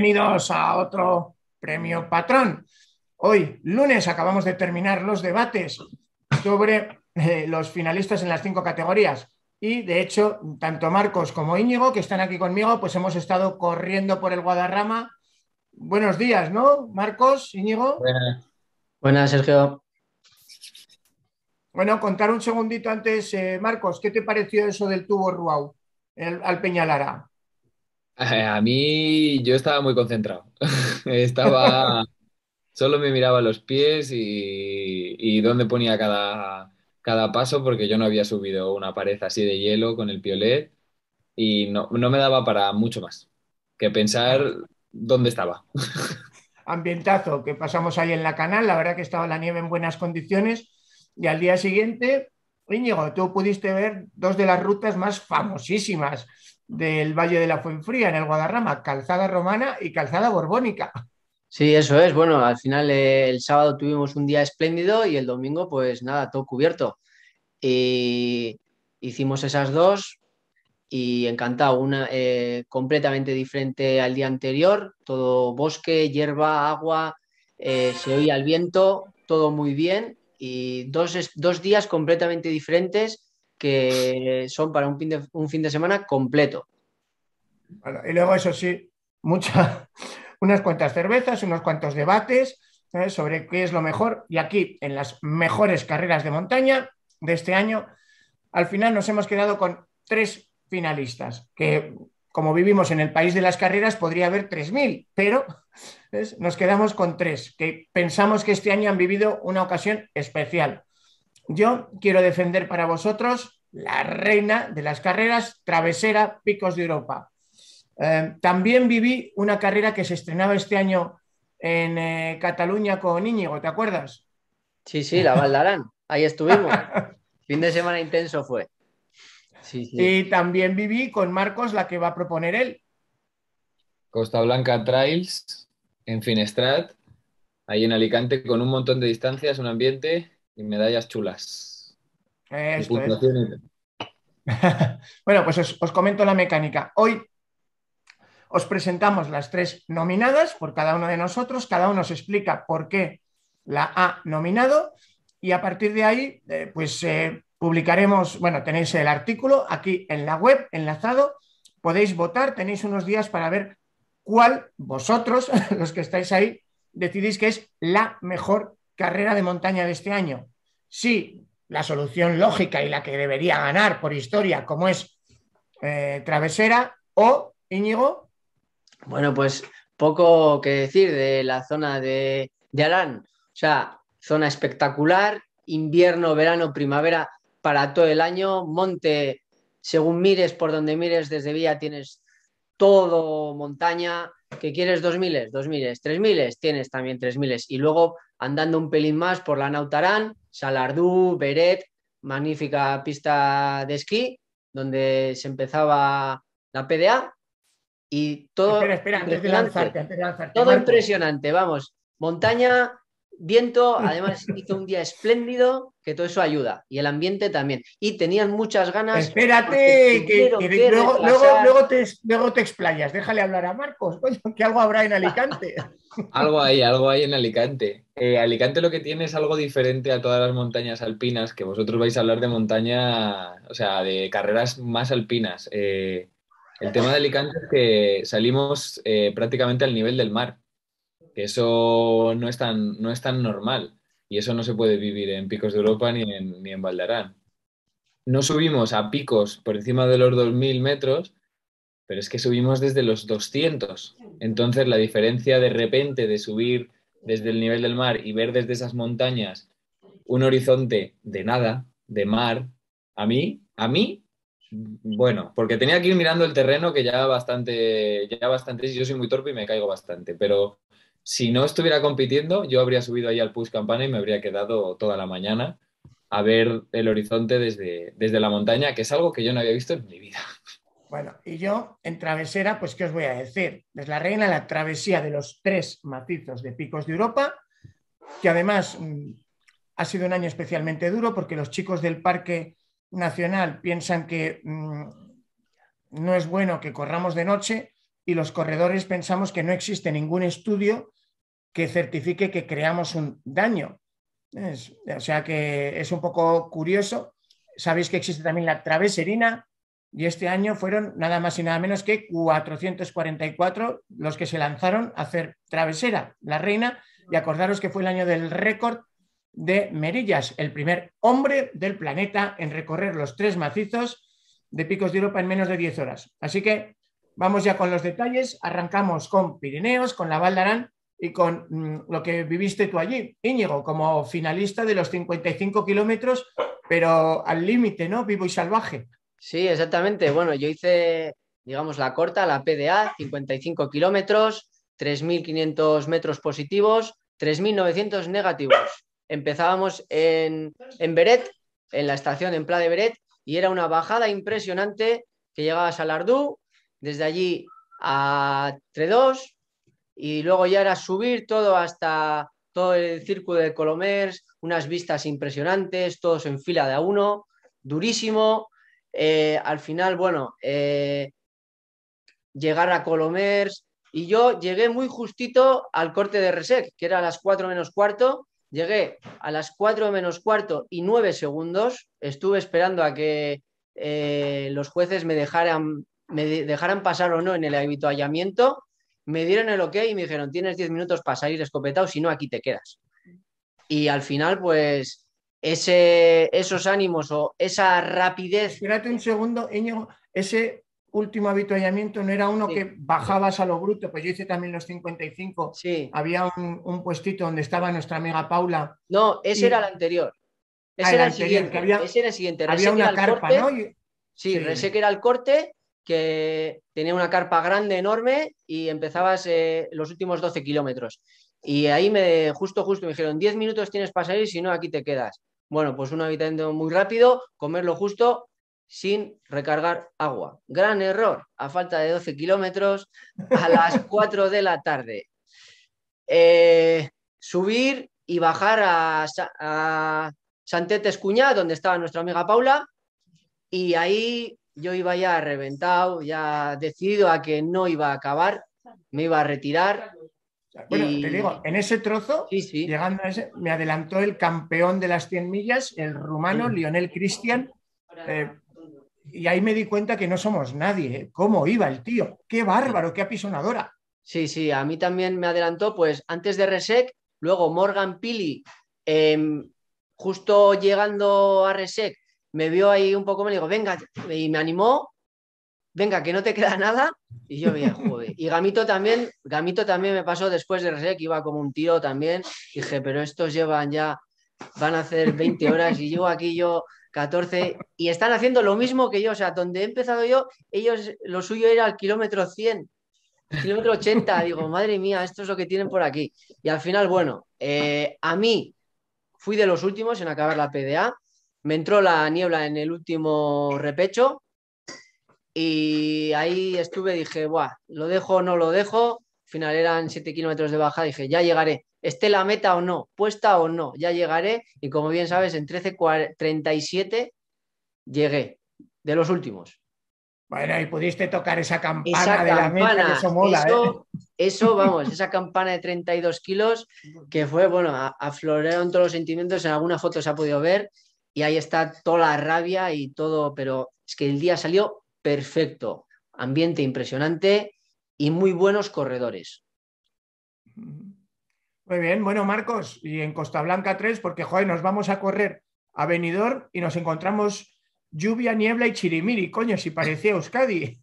bienvenidos a otro premio patrón. Hoy, lunes, acabamos de terminar los debates sobre eh, los finalistas en las cinco categorías. Y de hecho, tanto Marcos como Íñigo, que están aquí conmigo, pues hemos estado corriendo por el Guadarrama. Buenos días, ¿no? Marcos, Íñigo. Buenas, Sergio. Bueno, contar un segundito antes, eh, Marcos, ¿qué te pareció eso del tubo Ruau al Peñalara? Eh, a mí yo estaba muy concentrado. Estaba, solo me miraba los pies y, dónde ponía cada, paso porque yo no había subido una pared así de hielo con el piolet y no, no me daba para mucho más que pensar dónde estaba. Ambientazo que pasamos ahí en la canal, la verdad que estaba la nieve en buenas condiciones y al día siguiente, Íñigo, tú pudiste ver dos de las rutas más famosísimas del Valle de la Fuenfría, en el Guadarrama, calzada romana y calzada borbónica. Sí, eso es. Bueno, al final eh, el sábado tuvimos un día espléndido y el domingo, pues nada, todo cubierto. Y hicimos esas dos y encantado, una eh, completamente diferente al día anterior, todo bosque, hierba, agua, eh, se oía el viento, todo muy bien y dos, dos días completamente diferentes que son para un fin de, un fin de semana completo. y luego, eso sí, muchas unas cuantas cervezas, unos cuantos debates ¿eh? sobre qué es lo mejor. Y aquí, en las mejores carreras de montaña de este año, al final nos hemos quedado con tres finalistas, que como vivimos en el país de las carreras, podría haber 3.000, pero nos quedamos con tres, que pensamos que este año han vivido una ocasión especial. Yo quiero defender para vosotros la reina de las carreras travesera Picos de Europa. Eh, también viví una carrera que se estrenaba este año en eh, Cataluña con Íñigo, ¿te acuerdas? Sí, sí, la Baldarán, Ahí estuvimos. fin de semana intenso fue. Y también viví con Marcos la que va a proponer él. Costa Blanca Trails en Finestrat, ahí en Alicante, con un montón de distancias, un ambiente y medallas chulas. bueno, pues os, comento la mecánica. Hoy os presentamos las tres nominadas por cada uno de nosotros, cada uno se explica por qué la ha nominado y a partir de ahí, eh, pues eh, publicaremos, bueno, tenéis el artículo aquí en la web enlazado, podéis votar, tenéis unos días para ver cuál vosotros, los que estáis ahí, decidís que es la mejor carrera de montaña de este año? Sí, la solución lógica y la que debería ganar por historia, como es eh, Travesera o Íñigo. Bueno, pues poco que decir de la zona de, de O sea, zona espectacular, invierno, verano, primavera para todo el año, monte, según mires por donde mires desde Villa tienes todo montaña, que quieres dos miles, dos miles, tres miles, tienes también tres miles. Y luego andando un pelín más por la Nautarán, Salardú, Beret, magnífica pista de esquí, donde se empezaba la PDA y todo. de lanzarte, de lanzarte, Todo impresionante, vamos. Montaña, Viento, además hizo un día espléndido, que todo eso ayuda. Y el ambiente también. Y tenían muchas ganas. Espérate, que, luego, luego, te, explayas. Déjale hablar a Marcos, que algo habrá en Alicante. algo hay, algo hay en Alicante. Eh, Alicante lo que tiene es algo diferente a todas las montañas alpinas, que vosotros vais a hablar de montaña, o sea, de carreras más alpinas. Eh, el tema de Alicante es que salimos eh, prácticamente al nivel del mar eso no es tan, no es tan normal y eso no se puede vivir en picos de Europa ni en, ni en Valdarán. No subimos a picos por encima de los 2.000 metros, pero es que subimos desde los 200. Entonces la diferencia de repente de subir desde el nivel del mar y ver desde esas montañas un horizonte de nada, de mar, a mí, a mí, bueno, porque tenía que ir mirando el terreno que ya bastante, ya bastante, yo soy muy torpe y me caigo bastante, pero si no estuviera compitiendo, yo habría subido ahí al Push Campana y me habría quedado toda la mañana a ver el horizonte desde, desde la montaña, que es algo que yo no había visto en mi vida. Bueno, y yo en travesera, pues, ¿qué os voy a decir? Es la reina la travesía de los tres macizos de picos de Europa, que además mm, ha sido un año especialmente duro porque los chicos del Parque Nacional piensan que mm, no es bueno que corramos de noche y los corredores pensamos que no existe ningún estudio que certifique que creamos un daño. o sea que es un poco curioso. Sabéis que existe también la traveserina y este año fueron nada más y nada menos que 444 los que se lanzaron a hacer travesera, la reina, y acordaros que fue el año del récord de Merillas, el primer hombre del planeta en recorrer los tres macizos de Picos de Europa en menos de 10 horas. Así que vamos ya con los detalles. Arrancamos con Pirineos, con la Val y con mm, lo que viviste tú allí, Íñigo, como finalista de los 55 kilómetros, pero al límite, ¿no? Vivo y salvaje. Sí, exactamente. Bueno, yo hice, digamos, la corta, la PDA, 55 kilómetros, 3.500 metros positivos, 3.900 negativos. Empezábamos en, Beret, en la estación en Pla de Beret, y era una bajada impresionante que llegabas a Lardú, desde allí a Tredos, y luego ya era subir todo hasta todo el círculo de Colomers, unas vistas impresionantes, todos en fila de a uno, durísimo. Eh, al final, bueno, eh, llegar a Colomers y yo llegué muy justito al corte de Resec, que era a las 4 menos cuarto. Llegué a las 4 menos cuarto y 9 segundos. Estuve esperando a que eh, los jueces me dejaran, me dejaran pasar o no en el habituallamiento me dieron el ok y me dijeron, tienes 10 minutos para salir escopetado, si no, aquí te quedas. Y al final, pues, ese, esos ánimos o esa rapidez... Espérate un segundo, Íñigo, ese último avituallamiento no era uno que bajabas a lo bruto, pues yo hice también los 55, sí. había un, un puestito donde estaba nuestra amiga Paula. No, ese era el anterior. Ah, ese, era el siguiente, había, era el Había una carpa, ¿no? Sí, sí, que era el corte que tenía una carpa grande, enorme, y empezabas eh, los últimos 12 kilómetros. Y ahí me, justo, justo, me dijeron, 10 minutos tienes para salir, si no, aquí te quedas. Bueno, pues un habitante muy rápido, comerlo justo sin recargar agua. Gran error, a falta de 12 kilómetros, a las 4 de la tarde. Eh, subir y bajar a, a Santet donde estaba nuestra amiga Paula, y ahí yo iba ya reventado, ya decidido a que no iba a acabar, me iba a retirar. Bueno, te digo, en ese trozo, llegando ese, me adelantó el campeón de las 100 millas, el rumano Lionel Cristian, eh, y ahí me di cuenta que no somos nadie. ¿eh? ¿Cómo iba el tío? ¡Qué bárbaro, qué apisonadora! Sí, sí, a mí también me adelantó, pues antes de Resec, luego Morgan Pili, em, justo llegando a Resec, me vio ahí un poco, me dijo, venga, y me animó, venga, que no te queda nada. Y yo me joder. Y Gamito también, Gamito también me pasó después de que iba como un tío también. Dije, pero estos llevan ya, van a hacer 20 horas y yo aquí yo 14 y están haciendo lo mismo que yo. O sea, donde he empezado yo, ellos, lo suyo era al kilómetro 100. Kilómetro 80, digo, madre mía, esto es lo que tienen por aquí. Y al final, bueno, eh, a mí fui de los últimos en acabar la PDA, me entró la niebla en el último repecho y ahí estuve, dije, Buah, lo dejo o no lo dejo. Al final eran 7 kilómetros de baja, dije, ya llegaré, esté la meta o no, puesta o no, ya llegaré. Y como bien sabes, en 13.37 llegué, de los últimos. Bueno, y pudiste tocar esa campana, de la meta, ¿eh? eso vamos, esa campana de 32 kilos, que fue, bueno, afloraron todos los sentimientos, en alguna foto se ha podido ver, y ahí está toda la rabia y todo, pero es que el día salió perfecto, ambiente impresionante y muy buenos corredores. Muy bien, bueno Marcos, y en Costa Blanca 3, porque joder, nos vamos a correr a Benidorm y nos encontramos lluvia, niebla y chirimiri, coño, si parecía Euskadi.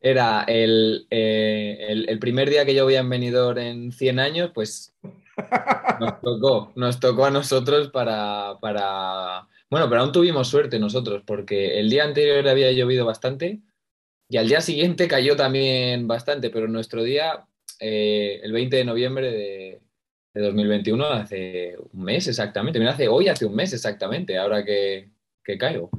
Era el, eh, el, primer día que yo voy a Benidorm en 100 años, pues nos tocó, nos tocó a nosotros para, para... Bueno, pero aún tuvimos suerte nosotros, porque el día anterior había llovido bastante y al día siguiente cayó también bastante, pero nuestro día, eh, el 20 de noviembre de, 2021, hace un mes exactamente, mira, hace hoy, hace un mes exactamente, ahora que, caigo.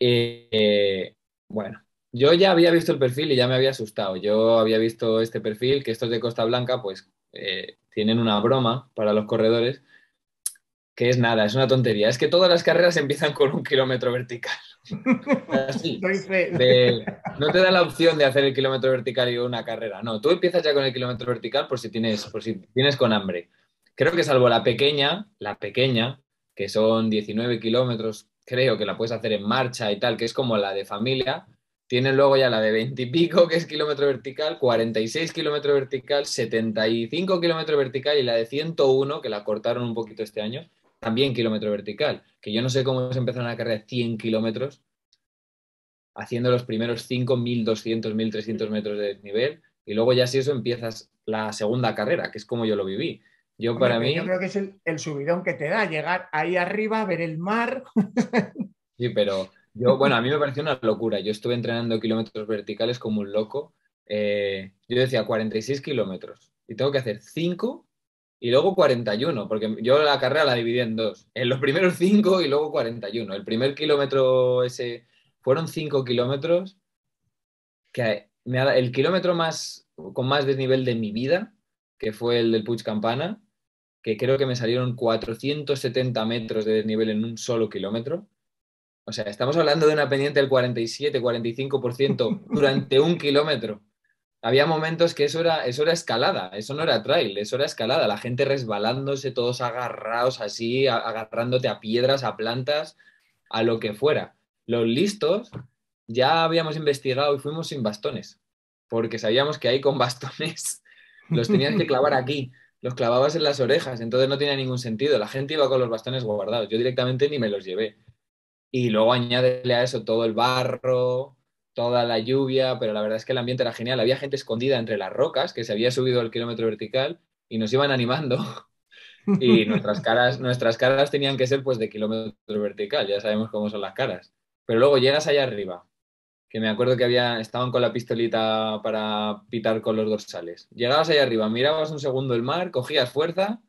Eh, bueno, yo ya había visto el perfil y ya me había asustado. Yo había visto este perfil, que es de Costa Blanca, pues eh, tienen una broma para los corredores, que es nada, es una tontería. Es que todas las carreras empiezan con un kilómetro vertical. no te da la opción de hacer el kilómetro vertical y una carrera. No, tú empiezas ya con el kilómetro vertical por si tienes, por si tienes con hambre. Creo que salvo la pequeña, la pequeña, que son 19 kilómetros, creo que la puedes hacer en marcha y tal, que es como la de familia, tiene luego ya la de 20 y pico, que es kilómetro vertical, 46 kilómetro vertical, 75 kilómetros vertical y la de 101, que la cortaron un poquito este año, también kilómetro vertical. Que yo no sé cómo se empezó una carrera de 100 kilómetros, haciendo los primeros 5.200, 1300 metros de nivel. Y luego ya si eso empiezas la segunda carrera, que es como yo lo viví. Yo para mí... Yo creo que es el, el subidón que te da llegar ahí arriba, ver el mar. sí, pero yo, bueno, a mí me pareció una locura. Yo estuve entrenando kilómetros verticales como un loco. Eh, yo decía 46 kilómetros y tengo que hacer 5 y luego 41, porque yo la carrera la dividí en dos. En los primeros 5 y luego 41. El primer kilómetro ese fueron 5 kilómetros que me el kilómetro más con más desnivel de mi vida, que fue el del Puig Campana, que creo que me salieron 470 metros de desnivel en un solo kilómetro o sea, estamos hablando de una pendiente del 47, 45% durante un kilómetro. Había momentos que eso era, eso era escalada, eso no era trail, eso era escalada. La gente resbalándose, todos agarrados así, agarrándote a piedras, a plantas, a lo que fuera. Los listos ya habíamos investigado y fuimos sin bastones, porque sabíamos que ahí con bastones los tenías que clavar aquí los clavabas en las orejas, entonces no tenía ningún sentido. La gente iba con los bastones guardados. Yo directamente ni me los llevé y luego añádele a eso todo el barro, toda la lluvia, pero la verdad es que el ambiente era genial. Había gente escondida entre las rocas que se había subido al kilómetro vertical y nos iban animando. Y nuestras caras, nuestras caras tenían que ser pues de kilómetro vertical, ya sabemos cómo son las caras. Pero luego llegas allá arriba, que me acuerdo que había, estaban con la pistolita para pitar con los dorsales. Llegabas allá arriba, mirabas un segundo el mar, cogías fuerza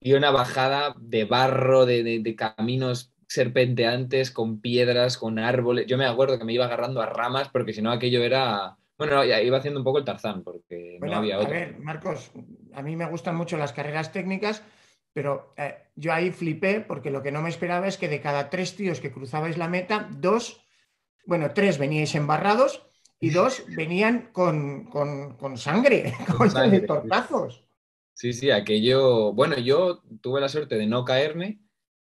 y una bajada de barro, de caminos serpenteantes, con piedras, con árboles. Yo me acuerdo que me iba agarrando a ramas porque si no aquello era... Bueno, iba haciendo un poco el tarzán porque no había otro. A ver, Marcos, a mí me gustan mucho las carreras técnicas, pero eh, yo ahí flipé porque lo que no me esperaba es que de cada tres tíos que cruzabais la meta, dos, bueno, tres veníais embarrados y dos venían con, con, con sangre, con, con tortazos. Sí, sí, aquello. Bueno, yo tuve la suerte de no caerme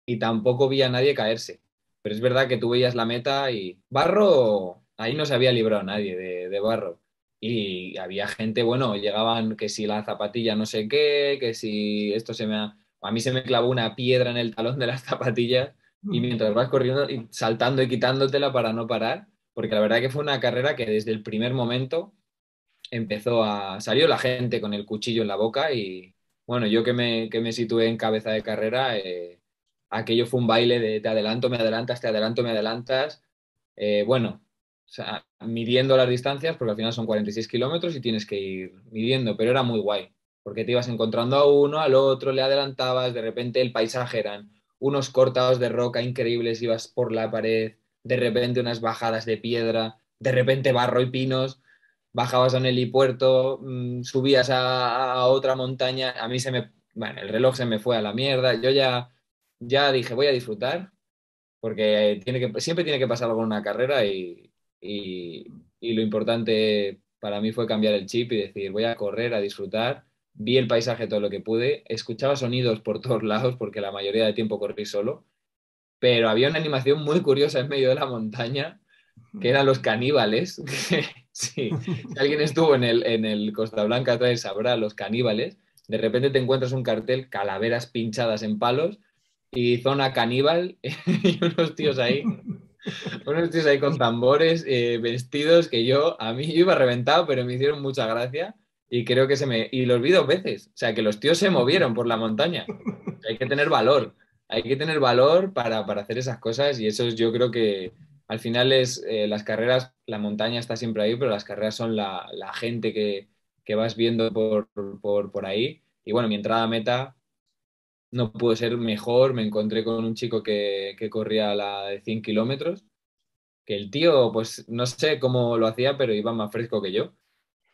y tampoco vi a nadie caerse. Pero es verdad que tú veías la meta y barro, ahí no se había librado nadie de, barro. Y había gente, bueno, llegaban que si la zapatilla no sé qué, que si esto se me A mí se me clavó una piedra en el talón de las zapatillas y mm. mientras vas corriendo y saltando y quitándotela para no parar, porque la verdad que fue una carrera que desde el primer momento empezó a... Salió la gente con el cuchillo en la boca y, bueno, yo que me, que situé en cabeza de carrera, eh, aquello fue un baile de te adelanto, me adelantas, te adelanto, me adelantas. Eh, bueno, sea, midiendo las distancias, porque al final son 46 kilómetros y tienes que ir midiendo, pero era muy guay, porque te ibas encontrando a uno, al otro, le adelantabas, de repente el paisaje eran unos cortados de roca increíbles, ibas por la pared, de repente unas bajadas de piedra, de repente barro y pinos, bajabas a un helipuerto, mm, subías a, a otra montaña, a mí se me, bueno, el reloj se me fue a la mierda, yo ya ya dije, voy a disfrutar, porque eh, tiene siempre tiene que pasar algo en una carrera y, y, lo importante para mí fue cambiar el chip y decir, voy a correr, a disfrutar. Vi el paisaje todo lo que pude, escuchaba sonidos por todos lados, porque la mayoría del tiempo corrí solo, pero había una animación muy curiosa en medio de la montaña, que eran los caníbales. si alguien estuvo en el, en el Costa Blanca atrás, sabrá los caníbales. De repente te encuentras un cartel, calaveras pinchadas en palos, y zona caníbal y unos tíos ahí. unos tíos ahí con tambores, eh, vestidos que yo, a mí iba reventado, pero me hicieron mucha gracia y creo que se me... Y los vi dos veces, o sea, que los tíos se movieron por la montaña. Hay que tener valor, hay que tener valor para, para hacer esas cosas y eso yo creo que al final es eh, las carreras, la montaña está siempre ahí, pero las carreras son la, gente que, que, vas viendo por, por, por ahí. Y bueno, mi entrada a meta no puede ser mejor. Me encontré con un chico que, que corría la de 100 kilómetros, que el tío, pues no sé cómo lo hacía, pero iba más fresco que yo.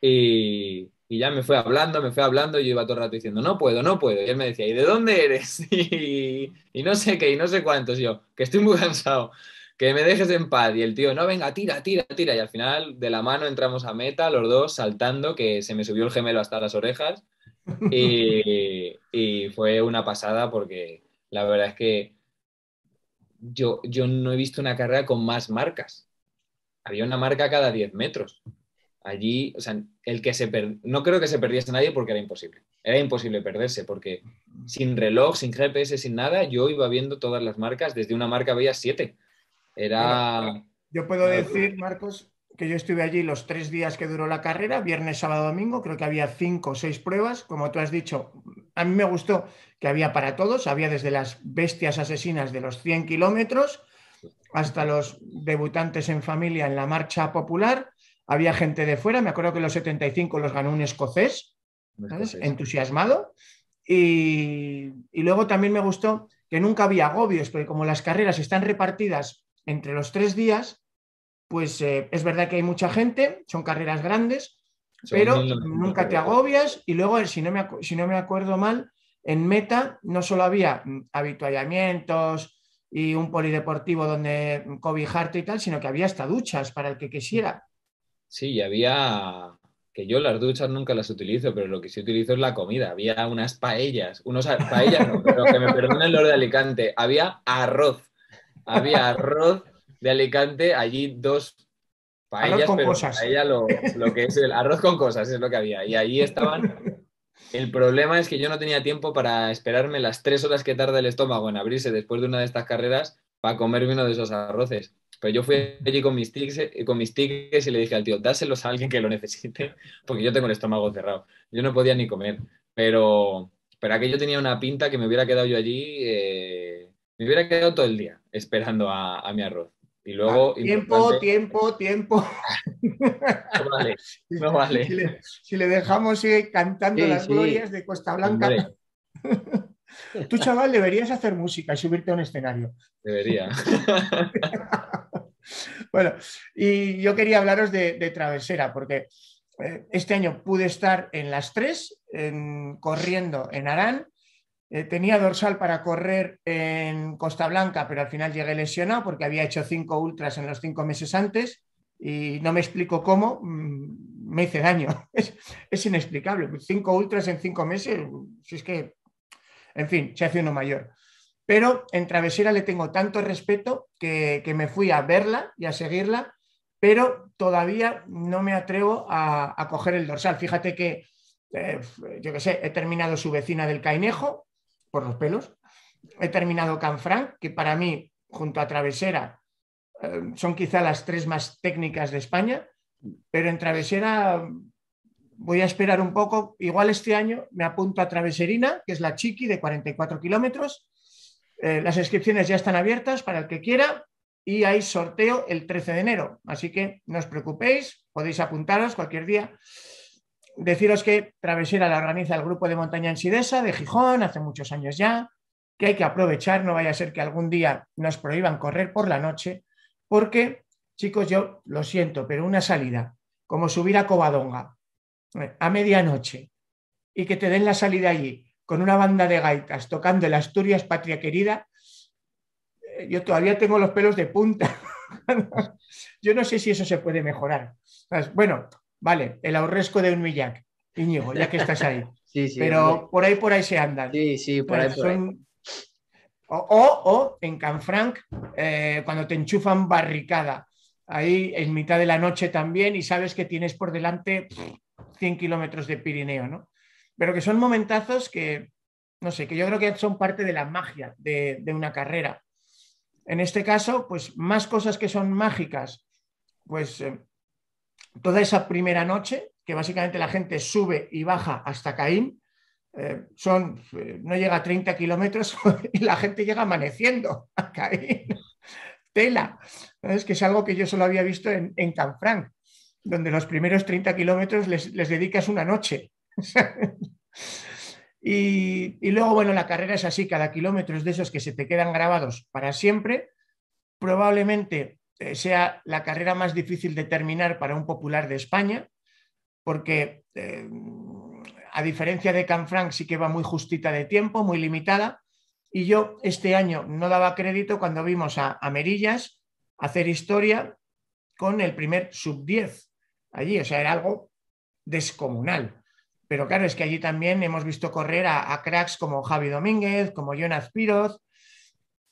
Y, ya me fue hablando, me fue hablando, y yo iba todo el rato diciendo, no puedo, no puedo. Y él me decía, ¿y de dónde eres? y, y, no sé qué, y no sé cuántos. yo, que estoy muy cansado, que me dejes en paz. Y el tío, no, venga, tira, tira, tira. Y al final, de la mano, entramos a meta, los dos saltando, que se me subió el gemelo hasta las orejas. y, fue una pasada porque la verdad es que yo, yo no he visto una carrera con más marcas. Había una marca cada 10 metros. Allí, o sea, el que se no creo que se perdiese nadie porque era imposible. Era imposible perderse porque sin reloj, sin GPS, sin nada, yo iba viendo todas las marcas. Desde una marca veía siete. Era. Yo puedo decir, Marcos, que yo estuve allí los tres días que duró la carrera, viernes, sábado, domingo, creo que había cinco o seis pruebas, como tú has dicho, a mí me gustó que había para todos, había desde las bestias asesinas de los 100 kilómetros hasta los debutantes en familia en la marcha popular, había gente de fuera, me acuerdo que los 75 los ganó un escocés, entusiasmado, y, y luego también me gustó que nunca había agobios, porque como las carreras están repartidas entre los tres días, pues eh, es verdad que hay mucha gente, son carreras grandes, pero nunca te agobias. Y luego, si no, me, si no me acuerdo mal, en Meta no solo había mm, habituallamientos y un polideportivo donde cobijarte mm, y tal, sino que había hasta duchas para el que quisiera. Sí, y había que yo las duchas nunca las utilizo, pero lo que sí utilizo es la comida. Había unas paellas, unos paellas, pero que me perdonen los de Alicante, había arroz, había arroz de Alicante, allí dos paellas, pero Paella lo, lo, que es el arroz con cosas es lo que había. Y allí estaban. El problema es que yo no tenía tiempo para esperarme las tres horas que tarda el estómago en abrirse después de una de estas carreras para comerme uno de esos arroces. Pero yo fui allí con mis, tics, eh, con mis tickets y le dije al tío, dáselos a alguien que lo necesite, porque yo tengo el estómago cerrado. Yo no podía ni comer. Pero, pero aquello tenía una pinta que me hubiera quedado yo allí, eh, me hubiera quedado todo el día esperando a mi arroz luego. Ah, tiempo, tiempo, tiempo. No vale, Si le, dejamos ir cantando las glorias de Costa Blanca. Tú, chaval, deberías hacer música y subirte a un escenario. Debería. bueno, y yo quería hablaros de, Travesera, porque eh, este año pude estar en las tres, en, corriendo en Arán eh, tenía dorsal para correr en Costa Blanca, pero al final llegué lesionado porque había hecho cinco ultras en los cinco meses antes y no me explico cómo mm, me hice daño. Es, inexplicable. Cinco ultras en cinco meses, si es que, en fin, se hace uno mayor. Pero en Travesera le tengo tanto respeto que, me fui a verla y a seguirla, pero todavía no me atrevo a, coger el dorsal. Fíjate que eh, yo qué sé, he terminado su vecina del Cainejo, por los pelos. He terminado Canfranc, que para mí, junto a Travesera, eh, son quizá las tres más técnicas de España, pero en Travesera mm, voy a esperar un poco. Igual este año me apunto a Traveserina, que es la chiqui de 44 kilómetros. Eh, las inscripciones ya están abiertas para el que quiera y hay sorteo el 13 de enero. Así que no os preocupéis, podéis apuntaros cualquier día deciros que Travesera la organiza el grupo de montaña en Sidesa, de Gijón hace muchos años ya, que hay que aprovechar, no vaya a ser que algún día nos prohíban correr por la noche, porque, chicos, yo lo siento, pero una salida, como subir a Covadonga eh, a medianoche y que te den la salida allí con una banda de gaitas tocando el Asturias Patria Querida, eh, yo todavía tengo los pelos de punta. yo no sé si eso se puede mejorar. Pues, bueno, Vale, el ahorresco de un millac, Íñigo, ya que estás ahí. Sí, sí, Pero por ahí, por ahí se andan. Sí, sí, por ahí, O, en Canfranc, eh, cuando te enchufan barricada, ahí en mitad de la noche también, y sabes que tienes por delante 100 kilómetros de Pirineo, ¿no? Pero que son momentazos que, no sé, que yo creo que son parte de la magia de, una carrera. En este caso, pues más cosas que son mágicas, pues eh, toda esa primera noche, que básicamente la gente sube y baja hasta Caín, eh, son, eh, no llega a 30 kilómetros y la gente llega amaneciendo a Caín. Tela. Es que es algo que yo solo había visto en, en Canfranc, donde los primeros 30 kilómetros les, dedicas una noche. y, y luego, bueno, la carrera es así, cada kilómetro es de esos que se te quedan grabados para siempre. Probablemente eh, sea la carrera más difícil de terminar para un popular de España, porque eh, a diferencia de Canfranc sí que va muy justita de tiempo, muy limitada, y yo este año no daba crédito cuando vimos a, amerillas hacer historia con el primer sub-10 allí, o sea, era algo descomunal. Pero claro, es que allí también hemos visto correr a, cracks como Javi Domínguez, como Jonas Piroz,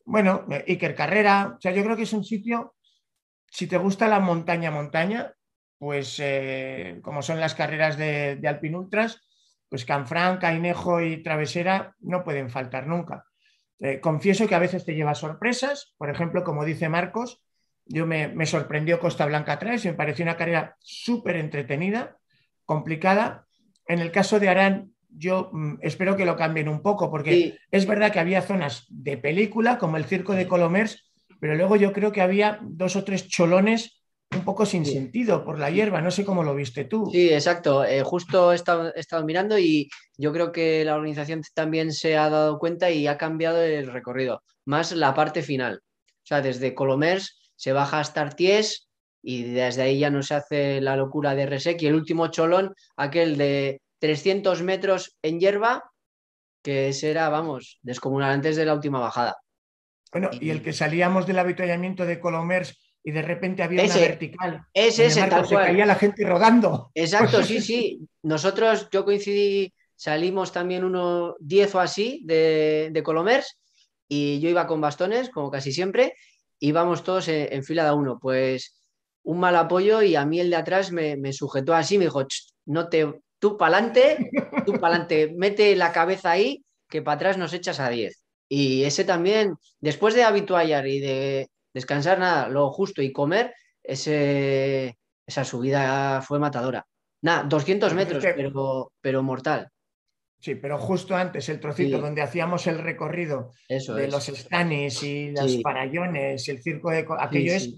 bueno, eh, Iker Carrera, o sea, yo creo que es un sitio si te gusta la montaña, montaña, pues eh, como son las carreras de, Alpinultras, pues Canfranc, Cainejo y Travesera no pueden faltar nunca. Eh, confieso que a veces te lleva sorpresas, por ejemplo, como dice Marcos, yo me, sorprendió Costa Blanca 3, me pareció una carrera súper entretenida, complicada. En el caso de Arán, yo mm, espero que lo cambien un poco, porque es verdad que había zonas de película, como el Circo de Colomers, pero luego yo creo que había dos o tres cholones un poco sin sentido por la hierba, no sé cómo lo viste tú. Sí, exacto, eh, justo he estado, he estado, mirando y yo creo que la organización también se ha dado cuenta y ha cambiado el recorrido, más la parte final. O sea, desde Colomers se baja hasta Arties y desde ahí ya no se hace la locura de Resec y el último cholón, aquel de 300 metros en hierba, que será, vamos, descomunal antes de la última bajada. Bueno, y, el que salíamos del avituallamiento de Colomers y de repente había una vertical. Es ese, se caía la gente rodando. Exacto, sí, sí. Nosotros, yo coincidí, salimos también unos 10 o así de, de Colomers y yo iba con bastones, como casi siempre, y íbamos todos en, fila de uno. Pues un mal apoyo y a mí el de atrás me, sujetó así, me dijo, no te, tú pa'lante, tú pa'lante, mete la cabeza ahí, que para atrás nos echas a 10. Y ese también, después de habituallar y de descansar nada, lo justo y comer, ese, esa subida fue matadora. Nada, 200 metros, pero, mortal. Sí, pero justo antes, el trocito donde hacíamos el recorrido de los estanes y los parallones el circo de... Aquello es...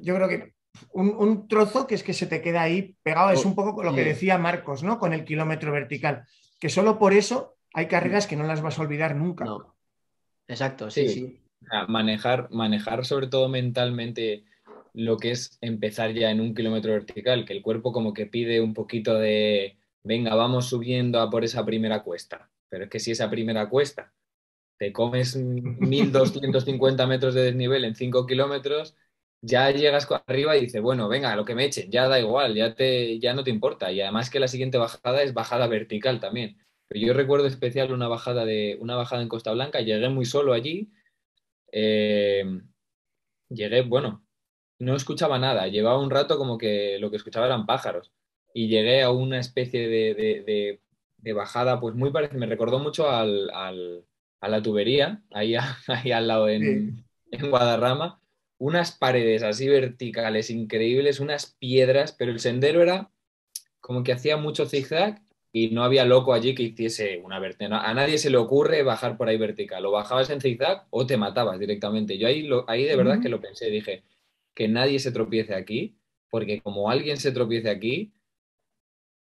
yo creo que un, un, trozo que es que se te queda ahí pegado, es oh, un poco lo que decía Marcos, ¿no? Con el kilómetro vertical, que solo por eso hay carreras que no las vas a olvidar nunca. Exacto, sí, sí. Manejar, manejar sobre todo mentalmente lo que es empezar ya en un kilómetro vertical, que el cuerpo como que pide un poquito de, venga, vamos subiendo a por esa primera cuesta. Pero es que si esa primera cuesta te comes 1.250 metros de desnivel en 5 kilómetros, ya llegas arriba y dices, bueno, venga, lo que me echen, ya da igual, ya, te, ya no te importa. Y además que la siguiente bajada es bajada vertical también yo recuerdo especial una bajada, de, una bajada en Costa Blanca, llegué muy solo allí. Eh, llegué, bueno, no escuchaba nada, llevaba un rato como que lo que escuchaba eran pájaros. Y llegué a una especie de, de, bajada, pues muy parecida, me recordó mucho a la tubería, ahí, al lado en, en Guadarrama. Unas paredes así verticales, increíbles, unas piedras, pero el sendero era como que hacía mucho zigzag y no había loco allí que hiciese una vertical. A nadie se le ocurre bajar por ahí vertical. O bajabas en zigzag o te matabas directamente. Yo ahí, lo, ahí de verdad que lo pensé. Dije, que nadie se tropiece aquí, porque como alguien se tropiece aquí,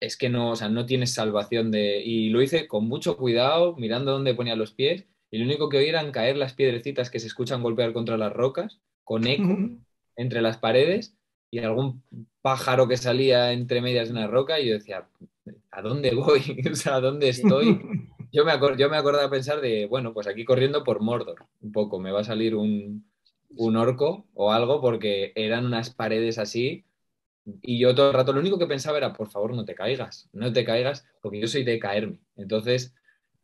es que no, sea, no tienes salvación de... Y lo hice con mucho cuidado, mirando dónde ponía los pies, y lo único que oí eran caer las piedrecitas que se escuchan golpear contra las rocas, con eco, entre las paredes, y algún pájaro que salía entre medias de una roca y yo decía, ¿a dónde voy? o sea, ¿a dónde estoy? Yo me, yo me acordaba pensar de, bueno, pues aquí corriendo por Mordor, un poco, me va a salir un, un orco o algo porque eran unas paredes así y yo todo el rato lo único que pensaba era, por favor, no te caigas, no te caigas, porque yo soy de caerme. Entonces,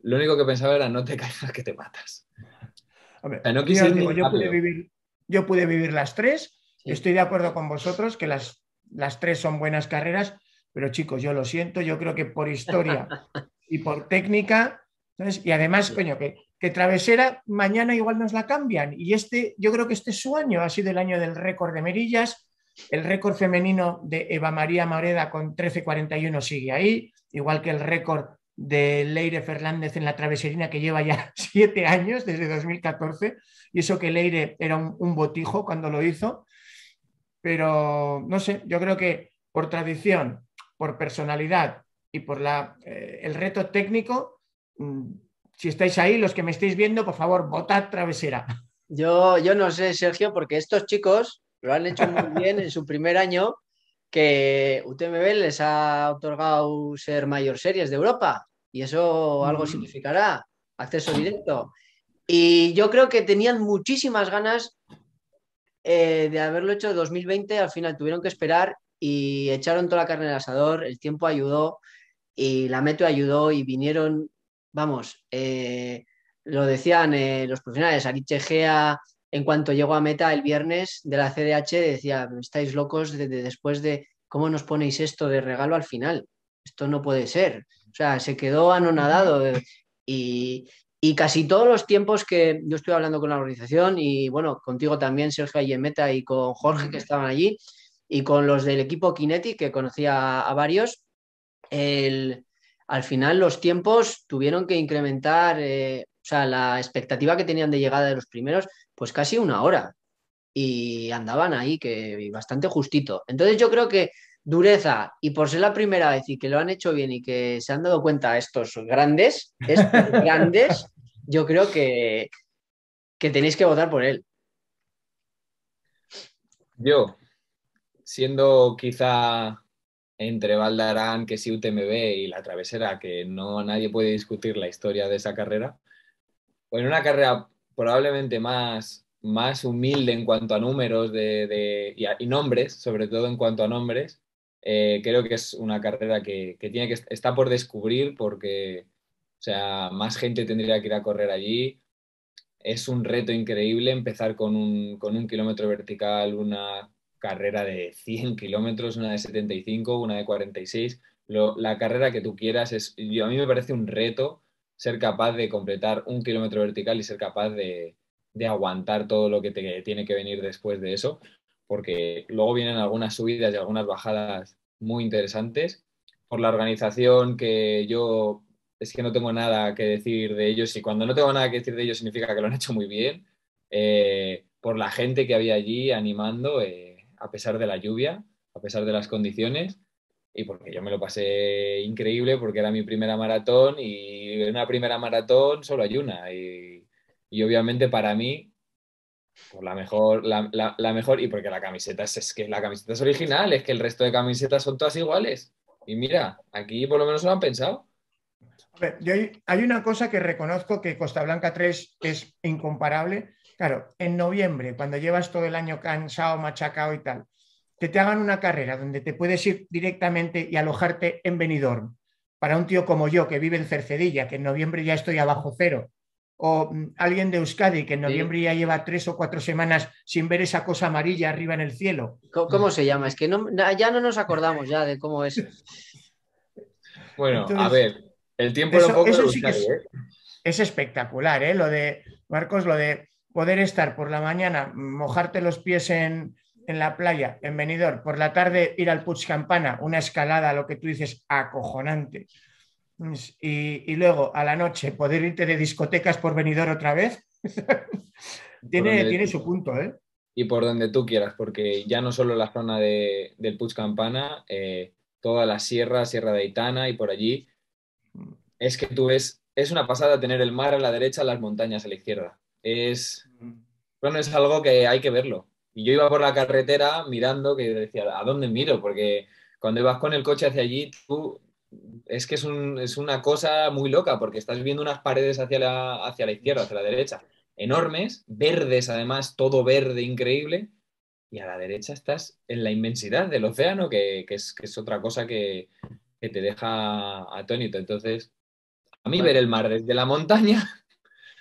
lo único que pensaba era, no te caigas, que te matas. pude vivir, yo pude vivir las tres Estoy de acuerdo con vosotros que las, las tres son buenas carreras, pero chicos, yo lo siento, yo creo que por historia y por técnica, y además, coño, que, que Travesera mañana igual nos la cambian. Y este, yo creo que este es su año, ha sido el año del récord de Merillas, el récord femenino de Eva María Moreda con 13.41 sigue ahí, igual que el récord de Leire Fernández en la traveserina que lleva ya siete años, desde 2014, y eso que Leire era un, un botijo cuando lo hizo, pero no sé, yo creo que por tradición, por personalidad y por la, eh, el reto técnico, mm, si estáis ahí, los que me estáis viendo, por favor, votad travesera. Yo, yo no sé, Sergio, porque estos chicos lo han hecho muy bien en su primer año, que UTMB les ha otorgado ser mayor series de Europa, y eso algo mm. significará, acceso directo. Y yo creo que tenían muchísimas ganas eh, de haberlo hecho en 2020, al final tuvieron que esperar y echaron toda la carne al asador, el tiempo ayudó y la meta ayudó y vinieron, vamos, eh, lo decían eh, los profesionales, aquí Chegea en cuanto llegó a meta el viernes de la CDH, decía, estáis locos después de cómo nos ponéis esto de regalo al final, esto no puede ser. O sea, se quedó anonadado y, y casi todos los tiempos que yo estuve hablando con la organización y bueno, contigo también, Sergio Ayemeta y con Jorge que estaban allí y con los del equipo Kinetic que conocía a varios, al final los tiempos tuvieron que incrementar, eh, o sea, la expectativa que tenían de llegada de los primeros, pues casi una hora. Y andaban ahí, que bastante justito. Entonces yo creo que dureza y por ser la primera vez y que lo han hecho bien y que se han dado cuenta estos grandes, estos grandes, yo creo que, tenéis que votar por él. Yo, siendo quizá entre Valdarán, que sí UTMB y la travesera, que no nadie puede discutir la historia de esa carrera, pues en una carrera probablemente más, más humilde en cuanto a números de, y, nombres, sobre todo en cuanto a nombres, eh, creo que es una carrera que, tiene que está por descubrir porque o sea, más gente tendría que ir a correr allí. Es un reto increíble empezar con un, con un kilómetro vertical, una carrera de 100 kilómetros, una de 75, una de 46. la carrera que tú quieras es, yo, a mí me parece un reto ser capaz de completar un kilómetro vertical y ser capaz de, de aguantar todo lo que te, tiene que venir después de eso, porque luego vienen algunas subidas y algunas bajadas muy interesantes. Por la organización que yo es que no tengo nada que decir de ellos y cuando no tengo nada que decir de ellos significa que lo han hecho muy bien, eh, por la gente que había allí animando eh, a pesar de la lluvia, a pesar de las condiciones y porque yo me lo pasé increíble porque era mi primera maratón y en una primera maratón solo hay una y, obviamente para mí por la mejor, mejor, y porque la camiseta es, que la camiseta es original, es que el resto de camisetas son todas iguales. Y mira, aquí por lo menos lo han pensado hay, una cosa que reconozco que Costa Blanca 3 es incomparable. Claro, en noviembre, cuando llevas todo el año cansado, machacado y tal, que te hagan una carrera donde te puedes ir directamente y alojarte en Benidorm. Para un tío como yo, que vive en Cercedilla, que en noviembre ya estoy abajo cero, o mm, alguien de Euskadi que en noviembre ya lleva tres o cuatro semanas sin ver esa cosa amarilla arriba en el cielo. ¿Cómo, se llama? Es que no, ya no nos acordamos ya de cómo es. bueno, a ver, el tiempo ¿eh? es, espectacular, ¿eh? Lo de, Marcos, lo de poder estar por la mañana, mojarte los pies en, la playa, en venidor, por la tarde ir al Puig Campana, una escalada, lo que tú dices, acojonante. Pues, y, luego a la noche poder irte de discotecas por venidor otra vez. tiene, tiene su punto, ¿eh? Y por donde tú quieras, porque ya no solo la zona del Puig Campana, eh, toda la sierra, Sierra de Aitana y por allí es que tú ves, es una pasada tener el mar a la derecha, las montañas a la izquierda. Es, bueno, es algo que hay que verlo. Y yo iba por la carretera mirando, que decía, ¿a dónde miro? Porque cuando vas con el coche hacia allí, tú, es que es, un, es una cosa muy loca, porque estás viendo unas paredes hacia la, hacia la izquierda, hacia la derecha, enormes, verdes además, todo verde, increíble, y a la derecha estás en la inmensidad del océano, que, que, es, que es, otra cosa que, que, te deja atónito. Entonces, a mí ver el mar desde la montaña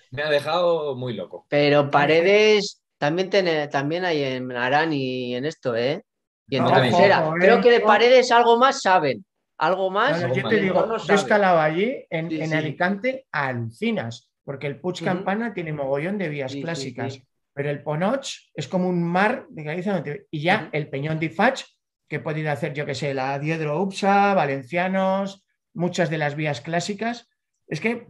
me ha dejado muy loco. Pero paredes también, tiene, también hay en Arán y en esto, ¿eh? Y en Creo eh, que de paredes algo más saben. Algo más. yo te digo, yo allí en, Alicante a Alicante, porque el Puig Campana tiene mogollón de vías clásicas. Pero el Ponoch es como un mar de Y ya el Peñón de Fach, que he podido hacer, yo que sé, la Diedro Upsa, Valencianos, muchas de las vías clásicas es que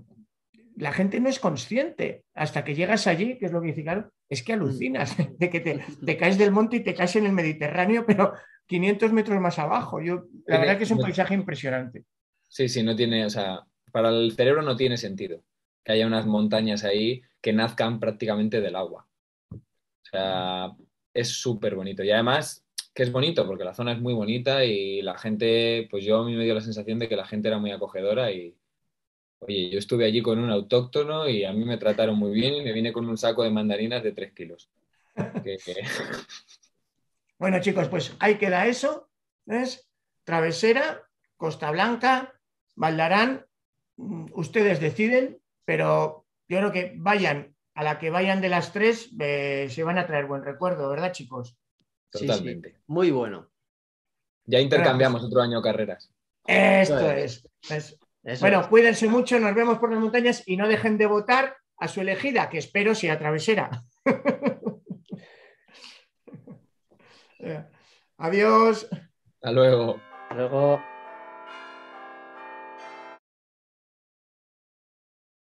la gente no es consciente hasta que llegas allí, que es lo que dice es que alucinas mm. de que te, caes del monte y te caes en el Mediterráneo, pero 500 metros más abajo. Yo, la verdad que es un paisaje impresionante. Sí, sí, no tiene, o sea, para el cerebro no tiene sentido que haya unas montañas ahí que nazcan prácticamente del agua. O sea, es súper bonito. Y además, que es bonito, porque la zona es muy bonita y la gente, pues yo a mí me dio la sensación de que la gente era muy acogedora y, Oye, yo estuve allí con un autóctono y a mí me trataron muy bien y me vine con un saco de mandarinas de 3 kilos. Bueno, chicos, pues ahí queda eso. ¿Ves? Travesera, Costa Blanca, Valdarán, mm, ustedes deciden, pero yo creo que vayan, a la que vayan de las tres, eh, se van a traer buen recuerdo, ¿verdad, chicos? Totalmente. Muy bueno. Ya intercambiamos otro año carreras. Esto es bueno, cuídense mucho, nos vemos por las montañas y no dejen de votar a su elegida, que espero sea travesera. Adiós. Hasta luego. Hasta luego.